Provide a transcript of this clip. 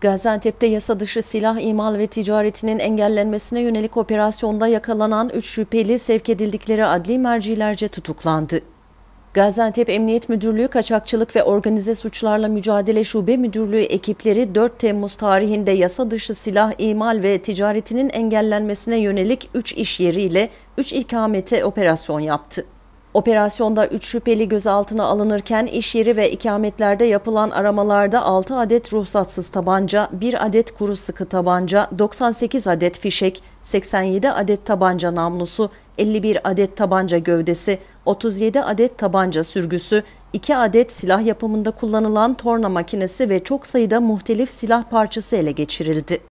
Gaziantep'te yasa dışı silah imal ve ticaretinin engellenmesine yönelik operasyonda yakalanan 3 şüpheli sevk edildikleri adli mercilerce tutuklandı. Gaziantep Emniyet Müdürlüğü Kaçakçılık ve Organize Suçlarla Mücadele Şube Müdürlüğü ekipleri 4 Temmuz tarihinde yasa dışı silah imal ve ticaretinin engellenmesine yönelik 3 iş yeriyle 3 ikamete operasyon yaptı. Operasyonda 3 şüpheli gözaltına alınırken iş yeri ve ikametlerde yapılan aramalarda 6 adet ruhsatsız tabanca, 1 adet kuru sıkı tabanca, 98 adet fişek, 87 adet tabanca namlusu, 51 adet tabanca gövdesi, 37 adet tabanca sürgüsü, 2 adet silah yapımında kullanılan torna makinesi ve çok sayıda muhtelif silah parçası ele geçirildi.